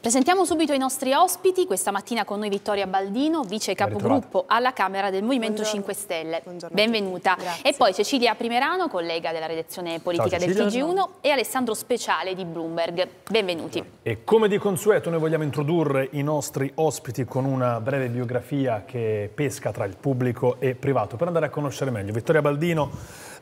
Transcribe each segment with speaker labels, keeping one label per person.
Speaker 1: Presentiamo subito i nostri ospiti, questa mattina con noi Vittoria Baldino, vice capogruppo alla Camera del Movimento Buongiorno. 5 Stelle. Buongiorno Benvenuta. E poi Cecilia Primerano, collega della redazione politica Ciao, del TG1 e Alessandro Speciale di Bloomberg. Benvenuti.
Speaker 2: E come di consueto noi vogliamo introdurre i nostri ospiti con una breve biografia che pesca tra il pubblico e privato per andare a conoscere meglio. Vittoria Baldino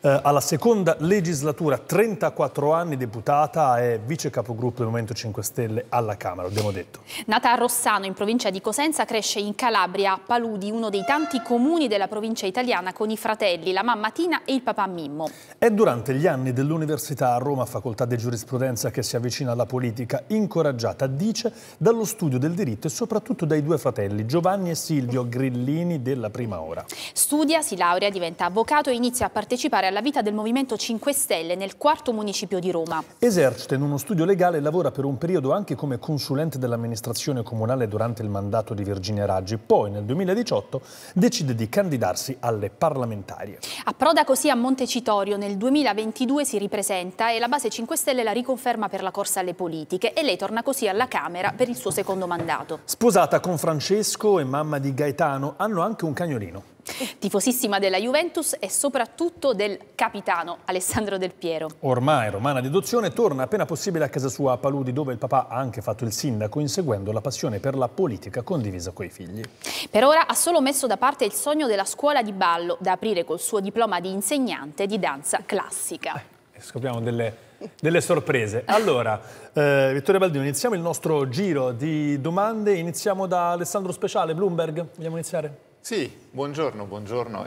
Speaker 2: eh, alla seconda legislatura, 34 anni deputata e vice capogruppo del Movimento 5 Stelle alla Camera, abbiamo detto.
Speaker 1: Nata a Rossano, in provincia di Cosenza, cresce in Calabria, a Paludi, uno dei tanti comuni della provincia italiana con i fratelli, la mamma Tina e il papà Mimmo.
Speaker 2: È durante gli anni dell'Università a Roma, facoltà di giurisprudenza, che si avvicina alla politica, incoraggiata, dice, dallo studio del diritto e soprattutto dai due fratelli, Giovanni e Silvio Grillini della prima ora.
Speaker 1: Studia, si laurea, diventa avvocato e inizia a partecipare alla vita del Movimento 5 Stelle nel quarto municipio di Roma.
Speaker 2: Esercita in uno studio legale e lavora per un periodo anche come consulente dell'amministrazione comunale durante il mandato di Virginia Raggi. Poi nel 2018 decide di candidarsi alle parlamentarie.
Speaker 1: Approda così a Montecitorio, nel 2022 si ripresenta e la base 5 Stelle la riconferma per la corsa alle politiche e lei torna così alla Camera per il suo secondo mandato.
Speaker 2: Sposata con Francesco e mamma di Gaetano, hanno anche un cagnolino
Speaker 1: tifosissima della Juventus e soprattutto del capitano Alessandro Del Piero.
Speaker 2: Ormai romana di adozione torna appena possibile a casa sua a Paludi dove il papà ha anche fatto il sindaco inseguendo la passione per la politica condivisa coi figli.
Speaker 1: Per ora ha solo messo da parte il sogno della scuola di ballo da aprire col suo diploma di insegnante di danza classica. Eh,
Speaker 2: eh scopriamo delle delle sorprese. Allora, eh, Vittorio Baldino, iniziamo il nostro giro di domande. Iniziamo da Alessandro Speciale, Bloomberg. Vogliamo iniziare?
Speaker 3: Sì, buongiorno, buongiorno. La...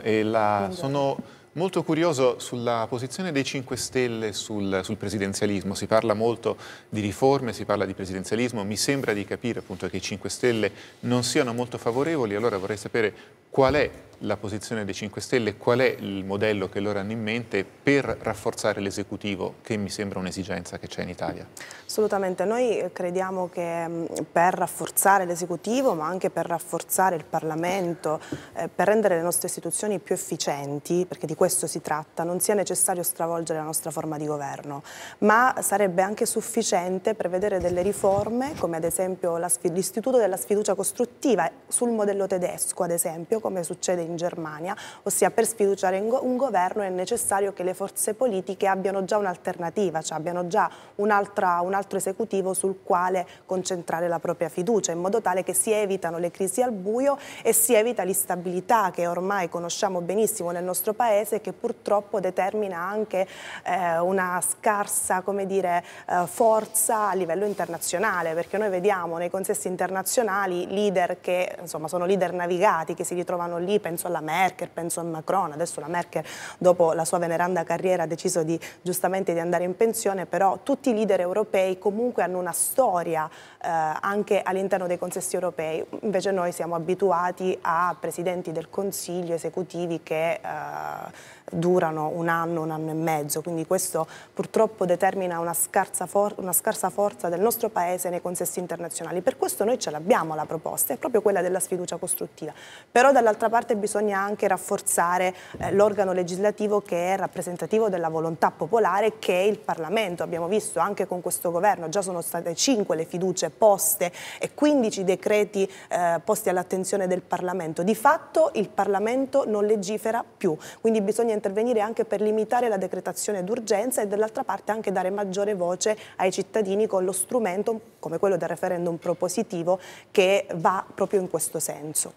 Speaker 3: buongiorno. Sono molto curioso sulla posizione dei 5 Stelle sul, sul, presidenzialismo. Si parla molto di riforme, si parla di presidenzialismo. Mi sembra di capire appunto che i 5 Stelle non siano molto favorevoli, allora vorrei sapere qual è la posizione dei 5 Stelle, qual è il modello che loro hanno in mente per rafforzare l'esecutivo, che mi sembra un'esigenza che c'è in Italia?
Speaker 4: Assolutamente, noi eh, crediamo che mm, per rafforzare l'esecutivo, ma anche per rafforzare il Parlamento, eh, per rendere le nostre istituzioni più efficienti, perché di questo si tratta, non sia necessario stravolgere la nostra forma di governo, ma sarebbe anche sufficiente prevedere delle riforme, come ad esempio l'istituto della sfiducia costruttiva sul modello tedesco, ad esempio, come succede in in Germania, ossia per sfiduciare un governo è necessario che le forze politiche abbiano già un'alternativa, cioè abbiano già un, altra, un altro esecutivo sul quale concentrare la propria fiducia, in modo tale che si evitano le crisi al buio e si evita l'instabilità che ormai conosciamo benissimo nel nostro paese e che purtroppo determina anche eh, una scarsa dire, eh, forza a livello internazionale, perché noi vediamo nei consessi internazionali leader che insomma, sono leader navigati, che si ritrovano lì per penso alla Merkel, penso a Macron, adesso la Merkel dopo la sua veneranda carriera ha deciso di, giustamente di andare in pensione, però tutti i leader europei comunque hanno una storia eh, anche all'interno dei consessi europei, invece noi siamo abituati a presidenti del Consiglio, esecutivi che... Eh, durano un anno, un anno e mezzo, quindi questo purtroppo determina una scarsa, una scarsa forza del nostro Paese nei consessi internazionali. Per questo noi ce l'abbiamo la proposta, è proprio quella della sfiducia costruttiva. Però dall'altra parte bisogna anche rafforzare eh, l'organo legislativo che è rappresentativo della volontà popolare che è il Parlamento. Abbiamo visto anche con questo governo, già sono state 5 le fiducie poste e 15 decreti eh, posti all'attenzione del Parlamento. Di fatto il Parlamento non legifera più, quindi bisogna intervenire anche per limitare la decretazione d'urgenza e dall'altra parte anche dare maggiore voce ai cittadini con lo strumento come quello del referendum
Speaker 5: propositivo che va proprio in questo senso.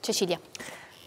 Speaker 5: Cecilia.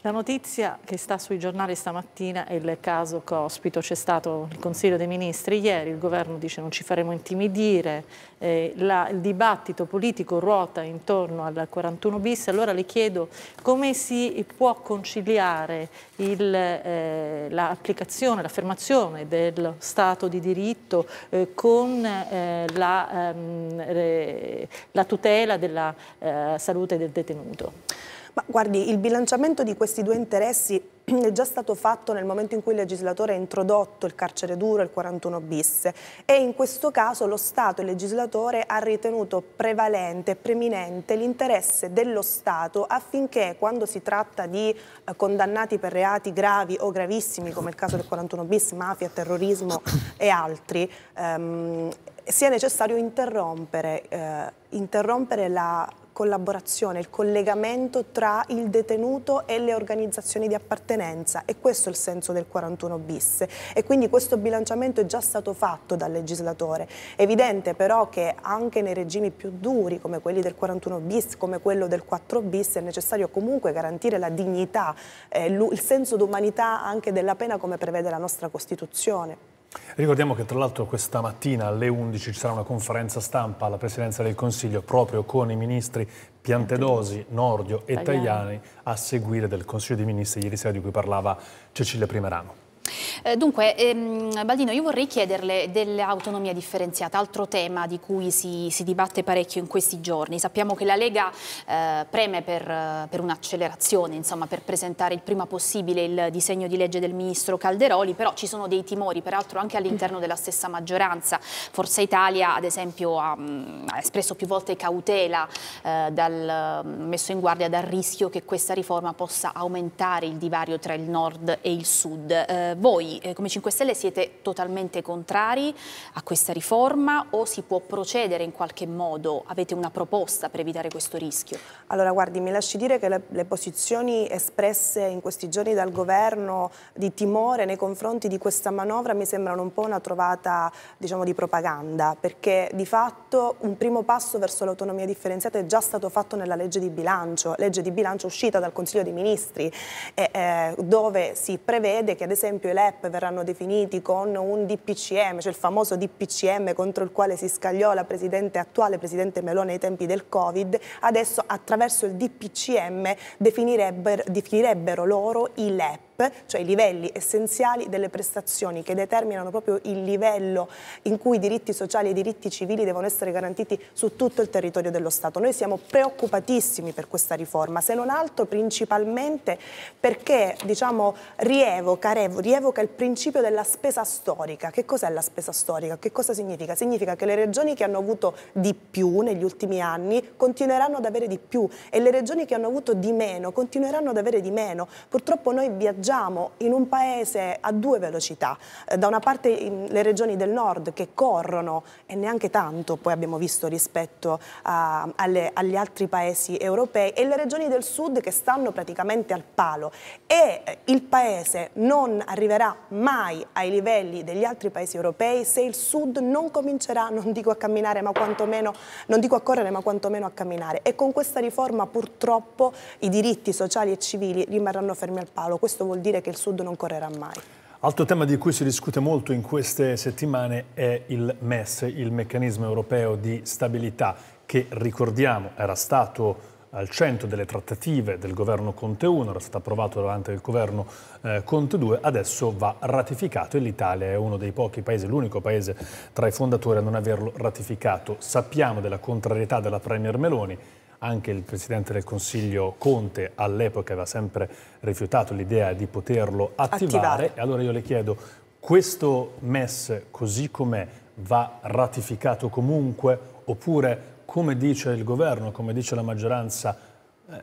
Speaker 5: La notizia che sta sui giornali stamattina è il caso Cospito, c'è stato il Consiglio dei Ministri ieri, il governo dice non ci faremo intimidire, eh, la, il dibattito politico ruota intorno al 41 bis, allora le chiedo come si può conciliare eh, l'applicazione, eh, l'affermazione del Stato di diritto eh, con eh, la, ehm, la, tutela della eh, salute del detenuto.
Speaker 4: Ma guardi, il bilanciamento di questi due interessi è già stato fatto nel momento in cui il legislatore ha introdotto il carcere duro, il 41 bis e in questo caso lo Stato, il legislatore, ha ritenuto prevalente, preminente l'interesse dello Stato affinché quando si tratta di eh, condannati per reati gravi o gravissimi come il caso del 41 bis, mafia, terrorismo e altri, ehm, sia necessario interrompere, eh, interrompere la collaborazione, il collegamento tra il detenuto e le organizzazioni di appartenenza e questo è il senso del 41 bis e quindi questo bilanciamento è già stato fatto dal legislatore. È evidente però che anche nei regimi più duri come quelli del 41 bis, come quello del 4 bis è necessario comunque garantire la dignità, eh, il senso d'umanità anche della pena come prevede la nostra Costituzione.
Speaker 2: Ricordiamo che tra l'altro questa mattina alle 11 ci sarà una conferenza stampa alla Presidenza del Consiglio proprio con i ministri Piantedosi, Nordio e Tajani a seguire del Consiglio dei Ministri ieri sera di cui parlava Cecilia Primerano.
Speaker 1: Eh, dunque, ehm, Baldino, io vorrei chiederle dell'autonomia differenziata, altro tema di cui si, si, dibatte parecchio in questi giorni. Sappiamo che la Lega eh, preme per, per un'accelerazione, insomma, per presentare il prima possibile il disegno di legge del ministro Calderoli, però ci sono dei timori, peraltro anche all'interno della stessa maggioranza. Forza Italia, ad esempio, ha, mm, ha espresso più volte cautela, eh, dal, mm, messo in guardia dal rischio che questa riforma possa aumentare il divario tra il nord e il sud. Eh, voi voi eh, come 5 Stelle siete totalmente contrari a questa riforma o si può procedere in qualche modo? Avete una proposta per evitare questo rischio? Allora guardi, mi lasci dire che le, le posizioni espresse in
Speaker 4: questi giorni dal governo di timore nei confronti di questa manovra mi sembrano un po' una trovata diciamo, di propaganda perché di fatto un primo passo verso l'autonomia differenziata è già stato fatto nella legge di bilancio, legge di bilancio uscita dal Consiglio dei Ministri eh, eh, dove si prevede che ad esempio le PEP verranno definiti con un DPCM, cioè il famoso DPCM contro il quale si scagliò la presidente attuale, presidente Meloni ai tempi del Covid, adesso attraverso il DPCM definirebbero, definirebbero loro i LEP gap, cioè i livelli essenziali delle prestazioni che determinano proprio il livello in cui i diritti sociali e i diritti civili devono essere garantiti su tutto il territorio dello Stato. Noi siamo preoccupatissimi per questa riforma, se non altro principalmente perché diciamo, rievoca, rievoca il principio della spesa storica. Che cos'è la spesa storica? Che cosa significa? Significa che le regioni che hanno avuto di più negli ultimi anni continueranno ad avere di più e le regioni che hanno avuto di meno continueranno ad avere di meno. Purtroppo noi viaggiamo viaggiamo in un paese a due velocità, eh, da una parte le regioni del nord che corrono e neanche tanto poi abbiamo visto rispetto a, ehm, alle, agli altri paesi europei e le regioni del sud che stanno praticamente al palo e eh, il paese non arriverà mai ai livelli degli altri paesi europei se il sud non comincerà, non dico a camminare ma quantomeno, non dico a correre ma quantomeno a camminare e con questa riforma purtroppo i diritti sociali e civili rimarranno fermi al palo, questo vuol vuol dire che il Sud non correrà mai.
Speaker 2: Altro tema di cui si discute molto in queste settimane è il MES, il meccanismo europeo di stabilità, che ricordiamo era stato al centro delle trattative del governo Conte 1, era stato approvato davanti al governo eh, Conte 2, adesso va ratificato e l'Italia è uno dei pochi paesi, l'unico paese tra i fondatori a non averlo ratificato. Sappiamo della contrarietà della Premier Meloni anche il Presidente del Consiglio Conte all'epoca aveva sempre rifiutato l'idea di poterlo attivare. attivare. Allora io le chiedo, questo MES così com'è va ratificato comunque oppure come dice il governo, come dice la maggioranza,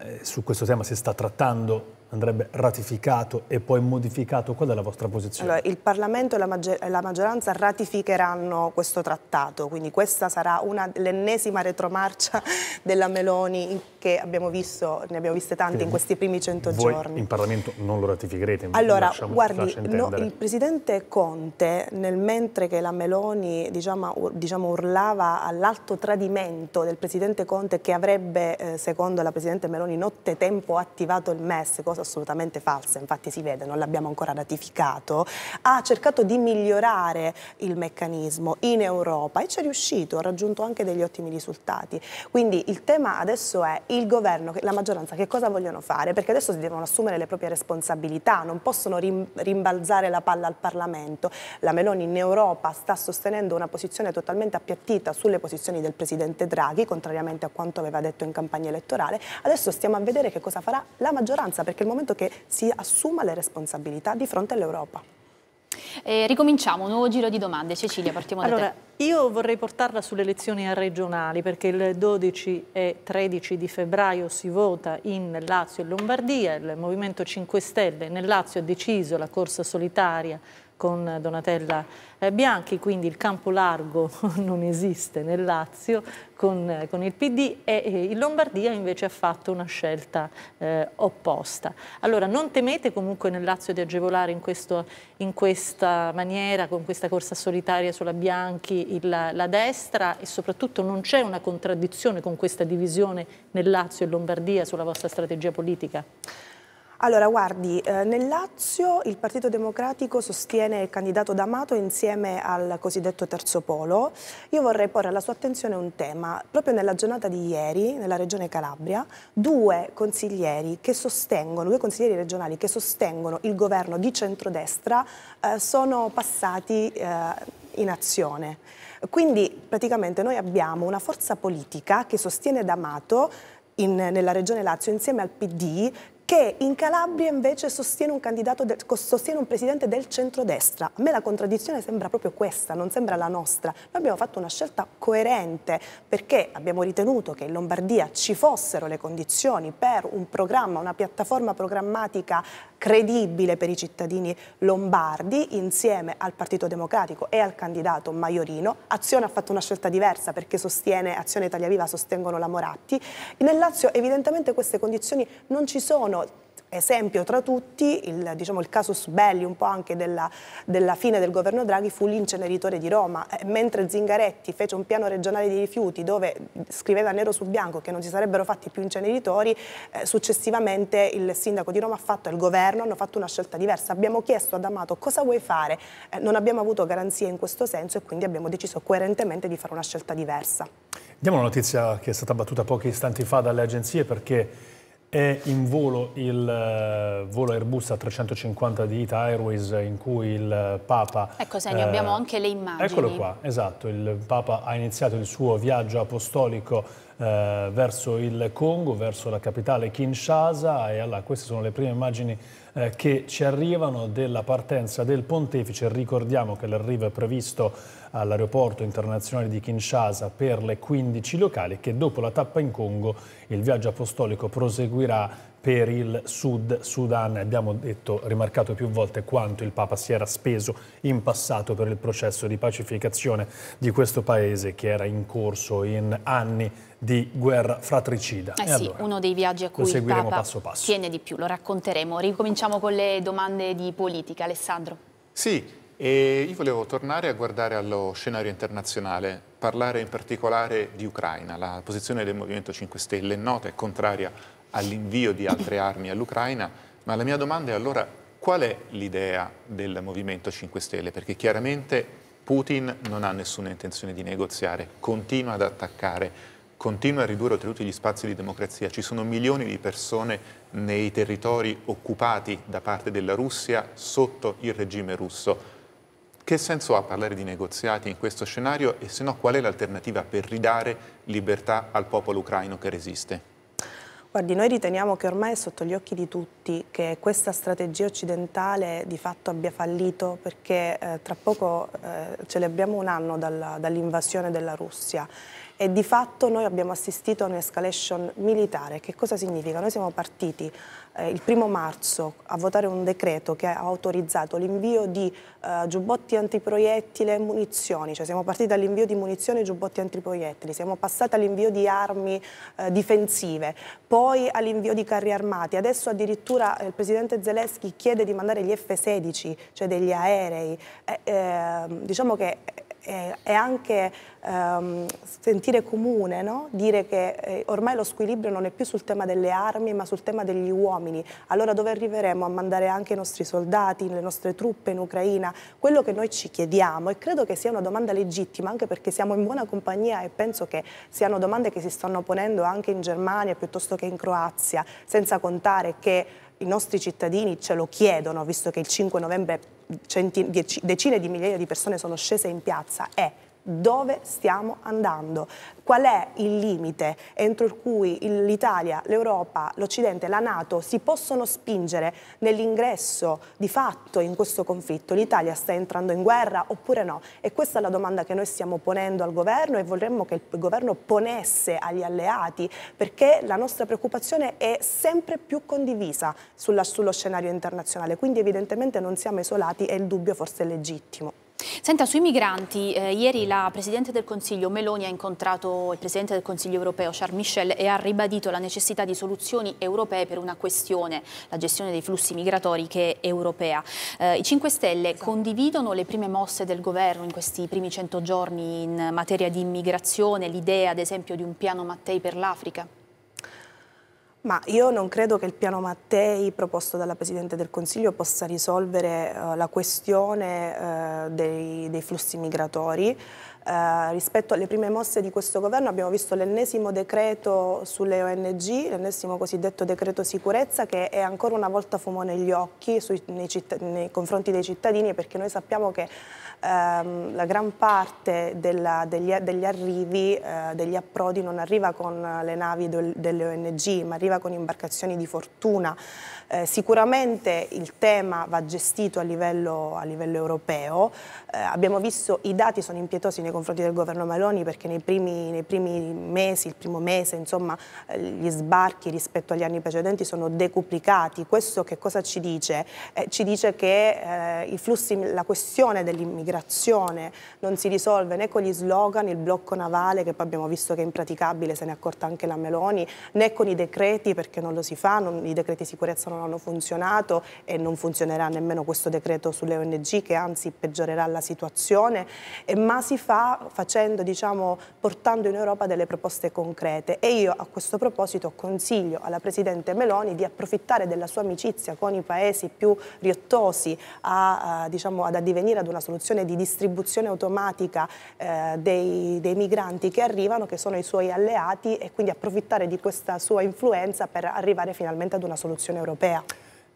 Speaker 2: eh, su questo tema si sta trattando andrebbe ratificato e poi modificato. Qual è la vostra posizione? Allora,
Speaker 4: il Parlamento e la, maggior la, maggioranza ratificheranno questo trattato, quindi questa sarà l'ennesima retromarcia della Meloni che abbiamo visto, ne abbiamo viste tante quindi in questi primi cento giorni.
Speaker 2: in Parlamento non lo ratificherete? Allora, lasciamo, guardi, no, il
Speaker 4: Presidente Conte, nel mentre che la Meloni diciamo, diciamo, urlava all'alto tradimento del Presidente Conte che avrebbe, eh, secondo la Presidente Meloni, nottetempo attivato il MES, cosa assolutamente falsa, infatti si vede, non l'abbiamo ancora ratificato, ha cercato di migliorare il meccanismo in Europa e ci è riuscito, ha raggiunto anche degli ottimi risultati. Quindi il tema adesso è il governo, la maggioranza che cosa vogliono fare? Perché adesso si devono assumere le proprie responsabilità, non possono rimbalzare la palla al Parlamento. La Meloni in Europa sta sostenendo una posizione totalmente appiattita sulle posizioni del Presidente Draghi, contrariamente a quanto aveva detto in campagna elettorale. Adesso stiamo a vedere che cosa farà la maggioranza, perché il momento momento che si
Speaker 1: assuma le responsabilità di fronte all'Europa. Eh, ricominciamo, un nuovo giro di domande. Cecilia, partiamo allora, da
Speaker 5: te. Io vorrei portarla sulle elezioni regionali perché il 12 e 13 di febbraio si vota in Lazio e Lombardia. Il Movimento 5 Stelle nel Lazio ha deciso la corsa solitaria con Donatella eh, Bianchi, quindi il campo largo non esiste nel Lazio con, eh, con il PD e eh, in Lombardia invece ha fatto una scelta eh, opposta. Allora non temete comunque nel Lazio di agevolare in, questo, in questa maniera, con questa corsa solitaria sulla Bianchi, il, la, la destra e soprattutto non c'è una contraddizione con questa divisione nel Lazio e Lombardia sulla vostra strategia politica?
Speaker 4: Allora, guardi, eh, nel Lazio il Partito Democratico sostiene il candidato D'Amato insieme al cosiddetto terzo polo. Io vorrei porre alla sua attenzione un tema. Proprio nella giornata di ieri, nella regione Calabria, due consiglieri, due consiglieri regionali che sostengono il governo di centrodestra eh, sono passati eh, in azione. Quindi praticamente noi abbiamo una forza politica che sostiene D'Amato in, nella regione Lazio insieme al PD che in Calabria invece sostiene un, del, sostiene un presidente del centrodestra. A me la contraddizione sembra proprio questa, non sembra la nostra. Noi abbiamo fatto una scelta coerente perché abbiamo ritenuto che in Lombardia ci fossero le condizioni per un programma, una piattaforma programmatica credibile per i cittadini lombardi insieme al Partito Democratico e al candidato Maiorino. Azione ha fatto una scelta diversa perché sostiene, Azione Italia Viva sostengono la Moratti. Nel Lazio evidentemente queste condizioni non ci sono esempio tra tutti, il, diciamo, il casus belli un po' anche della, della fine del governo Draghi fu l'inceneritore di Roma, eh, mentre Zingaretti fece un piano regionale dei rifiuti dove scriveva nero su bianco che non si sarebbero fatti più inceneritori, eh, successivamente il sindaco di Roma ha fatto, il governo hanno fatto una scelta diversa, abbiamo chiesto ad Amato cosa vuoi fare, eh, non abbiamo avuto garanzie in questo senso e quindi abbiamo deciso coerentemente di fare una scelta diversa.
Speaker 2: Diamo una notizia che è stata battuta pochi istanti fa dalle agenzie perché è in volo il eh, volo Airbus a 350 di Ita Airways in cui il eh, Papa... Ecco Senio, eh, abbiamo
Speaker 1: anche le immagini. Eccolo qua,
Speaker 2: esatto, il Papa ha iniziato il suo viaggio apostolico eh, verso il Congo, verso la capitale Kinshasa e allora, queste sono le prime immagini eh, che ci arrivano della partenza del pontefice. Ricordiamo che l'arrivo è previsto all'aeroporto internazionale di Kinshasa per le 15 locali che dopo la tappa in Congo il viaggio apostolico proseguirà per il Sud Sudan. Abbiamo detto, rimarcato più volte quanto il Papa si era speso in passato per il processo di pacificazione di questo paese che era in corso in anni di guerra fratricida.
Speaker 3: Eh sì, allora,
Speaker 1: uno dei viaggi a cui il Papa passo passo. tiene di più, lo racconteremo. Ricominciamo con le domande di politica. Alessandro.
Speaker 3: Sì, e io volevo tornare a guardare allo scenario internazionale, parlare in particolare di Ucraina. La posizione del Movimento 5 Stelle è nota, è contraria all'invio di altre armi all'Ucraina, ma la mia domanda è allora qual è l'idea del Movimento 5 Stelle? Perché chiaramente Putin non ha nessuna intenzione di negoziare, continua ad attaccare, continua a ridurre oltretutto gli spazi di democrazia. Ci sono milioni di persone nei territori occupati da parte della Russia sotto il regime russo che senso ha parlare di negoziati in questo scenario e se no qual è l'alternativa per ridare libertà al popolo ucraino che resiste?
Speaker 4: Guardi, noi riteniamo che ormai è sotto gli occhi di tutti che questa strategia occidentale di fatto abbia fallito perché eh, tra poco eh, celebriamo un anno dall'invasione dall della Russia e di fatto noi abbiamo assistito a un'escalation militare. Che cosa significa? Noi siamo partiti eh, il primo marzo a votare un decreto che ha autorizzato l'invio di eh, giubbotti antiproiettili e munizioni, cioè siamo partiti dall'invio di munizioni e giubbotti antiproiettili, siamo passati all'invio di armi eh, difensive, poi all'invio di carri armati, adesso addirittura eh, il Presidente Zelensky chiede di mandare gli F-16, cioè degli aerei, eh, ehm, diciamo che e, e anche ehm, sentire comune, no? dire che eh, ormai lo squilibrio non è più sul tema delle armi ma sul tema degli uomini. Allora dove arriveremo a mandare anche i nostri soldati, le nostre truppe in Ucraina? Quello che noi ci chiediamo e credo che sia una domanda legittima anche perché siamo in buona compagnia e penso che siano domande che si stanno ponendo anche in Germania piuttosto che in Croazia, senza contare che i nostri cittadini ce lo chiedono, visto che il 5 novembre decine di migliaia di persone sono scese in piazza, è dove stiamo andando, qual è il limite entro il cui l'Italia, l'Europa, l'Occidente, la Nato si possono spingere nell'ingresso di fatto in questo conflitto. L'Italia sta entrando in guerra oppure no? E questa è la domanda che noi stiamo ponendo al governo e vorremmo che il governo ponesse agli alleati perché la nostra preoccupazione è sempre più condivisa sulla, sullo scenario
Speaker 1: internazionale, quindi evidentemente non siamo isolati e il dubbio forse è
Speaker 4: legittimo.
Speaker 1: Senta, sui migranti, eh, ieri la Presidente del Consiglio Meloni ha incontrato il Presidente del Consiglio europeo Charles Michel e ha ribadito la necessità di soluzioni europee per una questione, la gestione dei flussi migratori che è europea. Eh, I 5 Stelle esatto. condividono le prime mosse del governo in questi primi 100 giorni in materia di immigrazione, l'idea ad esempio di un piano Mattei per l'Africa?
Speaker 4: Ma io non credo che il piano Mattei proposto dalla Presidente del Consiglio possa risolvere uh, la questione uh, dei, dei, flussi migratori. Uh, rispetto alle prime mosse di questo governo abbiamo visto l'ennesimo decreto sulle ONG, l'ennesimo cosiddetto decreto sicurezza che è ancora una volta fumo negli occhi sui, nei, nei, confronti dei cittadini perché noi sappiamo che ehm, la gran parte della, degli, degli, arrivi, eh, degli approdi non arriva con le navi del, delle ONG, ma arriva con imbarcazioni di fortuna. Eh, sicuramente il tema va gestito a livello, a livello europeo. Eh, abbiamo visto i dati sono impietosi nei confronti del governo Maloni perché nei primi, nei primi mesi, il primo mese, insomma, eh, gli sbarchi rispetto agli anni precedenti sono decuplicati. Questo che cosa ci dice? Eh, ci dice che eh, flussi, la questione dell'immigrazione un'operazione, non si risolve né con gli slogan, il blocco navale che poi abbiamo visto che è impraticabile, se ne è accorta anche la Meloni, né con i decreti perché non lo si fa, non, i decreti di sicurezza non hanno funzionato e non funzionerà nemmeno questo decreto sulle ONG che anzi peggiorerà la situazione, eh, ma si fa facendo, diciamo, portando in Europa delle proposte concrete e io a questo proposito consiglio alla Presidente Meloni di approfittare della sua amicizia con i paesi più riottosi a, a, diciamo, ad addivenire ad una soluzione situazione di distribuzione automatica eh, dei, dei, migranti che arrivano, che sono i suoi alleati e quindi approfittare di questa sua influenza per arrivare finalmente ad una soluzione europea.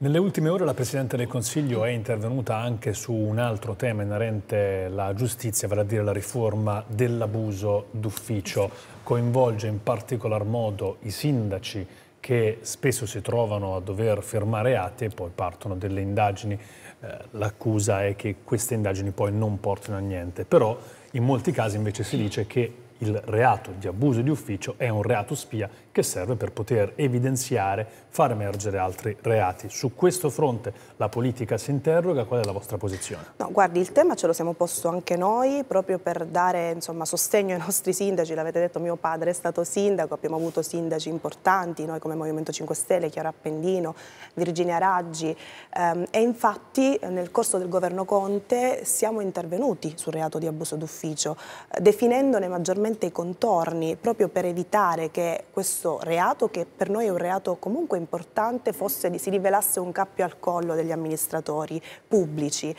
Speaker 2: Nelle ultime ore la Presidente del Consiglio è intervenuta anche su un altro tema inerente alla giustizia, vale a dire la riforma dell'abuso d'ufficio. Coinvolge in particolar modo i sindaci che spesso si trovano a dover fermare atti e poi partono delle indagini. Eh, l'accusa è che queste indagini poi non portino a niente, però in molti casi invece si dice che il reato di abuso di ufficio è un reato spia che serve per poter evidenziare, far emergere altri reati. Su questo fronte la politica si interroga, qual è la vostra posizione?
Speaker 4: No, guardi, il tema ce lo siamo posto anche noi proprio per dare insomma, sostegno ai nostri sindaci, l'avete detto mio padre è stato sindaco, abbiamo avuto sindaci importanti, noi come Movimento 5 Stelle, Chiara Appendino, Virginia Raggi ehm, e infatti nel corso del governo Conte siamo intervenuti sul reato di abuso d'ufficio, eh, definendone maggiormente i contorni proprio per evitare che questo questo reato, che per noi è un reato comunque importante, fosse, si rivelasse un cappio al collo degli amministratori pubblici.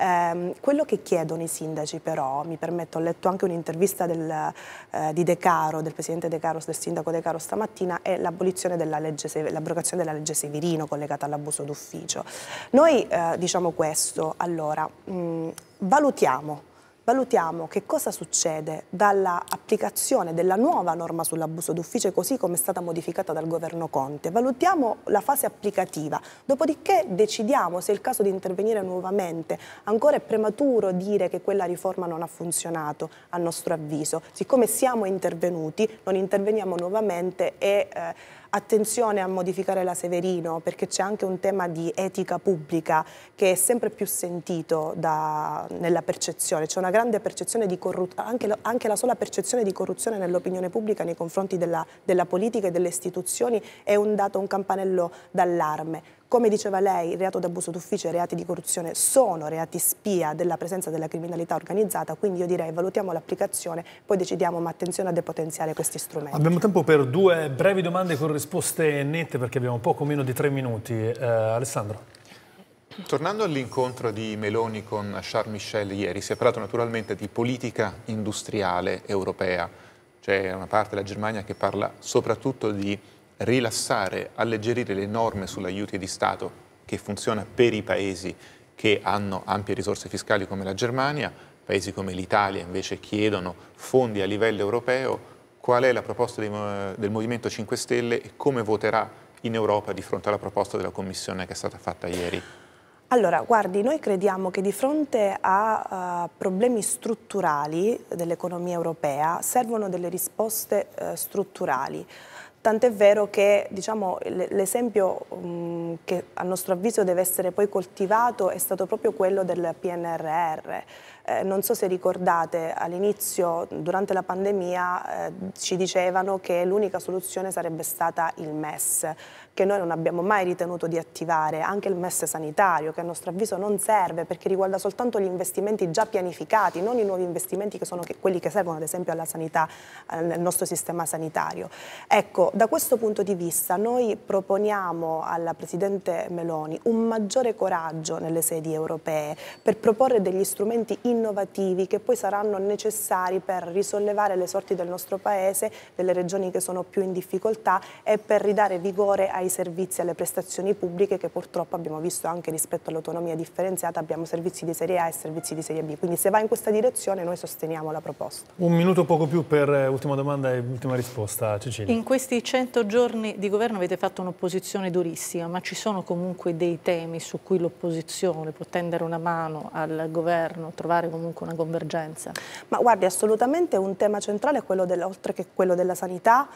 Speaker 4: Eh, quello che chiedono i sindaci però, mi permetto, ho letto anche un'intervista eh, di De Caro, del presidente De Caro, del sindaco De Caro stamattina, è l'abolizione l'abrogazione della legge Severino collegata all'abuso d'ufficio. Noi eh, diciamo questo, allora, mh, mm, valutiamo valutiamo che cosa succede dall'applicazione della nuova norma sull'abuso d'ufficio così come è stata modificata dal governo Conte, valutiamo la fase applicativa, dopodiché decidiamo se è il caso di intervenire nuovamente, ancora è prematuro dire che quella riforma non ha funzionato a nostro avviso, siccome siamo intervenuti non interveniamo nuovamente e eh, attenzione a modificare la Severino perché c'è anche un tema di etica pubblica che è sempre più sentito da, nella percezione, c'è una grande percezione di corruzione, anche, anche, la sola percezione di corruzione nell'opinione pubblica nei confronti della, della politica e delle istituzioni è un dato, un campanello d'allarme come diceva lei, il reato d'abuso d'ufficio e i reati di corruzione sono reati spia della presenza della criminalità organizzata, quindi io direi valutiamo l'applicazione, poi decidiamo ma attenzione a depotenziare questi strumenti.
Speaker 2: Abbiamo tempo per due brevi domande con risposte nette perché abbiamo poco meno di tre minuti. Eh, Alessandro.
Speaker 3: Tornando all'incontro di Meloni con Charles Michel ieri, si è parlato naturalmente di politica industriale europea, c'è una parte della Germania che parla soprattutto di rilassare, alleggerire le norme sull'aiuto di Stato che funziona per i paesi che hanno ampie risorse fiscali come la Germania, paesi come l'Italia invece chiedono fondi a livello europeo, qual è la proposta di, del Movimento 5 Stelle e come voterà in Europa di fronte alla proposta della Commissione che è stata fatta ieri?
Speaker 4: Allora, guardi, noi crediamo che di fronte a uh, problemi strutturali dell'economia europea servono delle risposte uh, strutturali tant'è vero che diciamo, l'esempio mhmm, che a nostro avviso deve essere poi coltivato è stato proprio quello del PNRR. Eh, non so se ricordate, all'inizio, durante la pandemia, eh, ci dicevano che l'unica soluzione sarebbe stata il MES, che noi non abbiamo mai ritenuto di attivare, anche il MES sanitario, che a nostro avviso non serve perché riguarda soltanto gli investimenti già pianificati, non i nuovi investimenti che sono che, quelli che servono ad esempio alla sanità, eh, nel nostro sistema sanitario. Ecco, da questo punto di vista noi proponiamo alla Presidente Meloni un maggiore coraggio nelle sedi europee per proporre degli strumenti innovativi che poi saranno necessari per risollevare le sorti del nostro Paese, delle regioni che sono più in difficoltà e per ridare vigore ai servizi e alle prestazioni pubbliche che purtroppo abbiamo visto anche rispetto all'autonomia differenziata, abbiamo servizi di serie A e servizi di serie B. Quindi se va in questa direzione noi
Speaker 5: sosteniamo la proposta.
Speaker 2: Un minuto poco più per eh, ultima domanda e ultima risposta, Cecilia.
Speaker 5: In questi questi 100 giorni di governo avete fatto un'opposizione durissima, ma ci sono comunque dei temi su cui l'opposizione può tendere una mano al governo, trovare comunque una convergenza?
Speaker 4: Ma guardi, assolutamente un tema centrale è quello oltre che quello della sanità,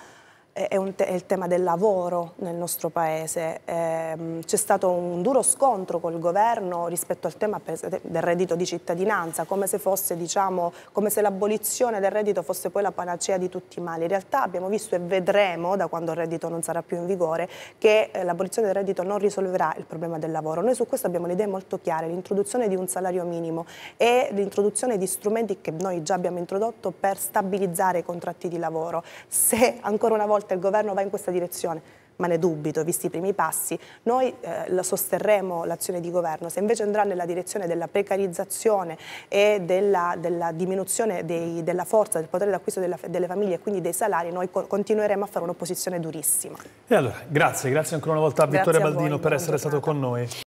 Speaker 4: è, te- è, il tema del lavoro nel nostro paese. Ehm, c'è stato un duro scontro col governo rispetto al tema del reddito di cittadinanza, come se, fosse, diciamo, come se l'abolizione del reddito fosse poi la panacea di tutti i mali. In realtà abbiamo visto e vedremo, da quando il reddito non sarà più in vigore, che eh, l'abolizione del reddito non risolverà il problema del lavoro. Noi su questo abbiamo le idee molto chiare, l'introduzione di un salario minimo e l'introduzione di strumenti che noi già abbiamo introdotto per stabilizzare i contratti di lavoro. Se ancora una volta volta il governo va in questa direzione ma ne dubito, visti i primi passi, noi eh, sosterremo l'azione di governo, se invece andrà nella direzione della precarizzazione e della, della diminuzione dei, della forza, del potere d'acquisto delle famiglie e quindi dei salari, noi co continueremo a fare un'opposizione durissima.
Speaker 2: E allora, grazie, grazie ancora una volta a Vittorio Baldino per essere giornata. stato con noi.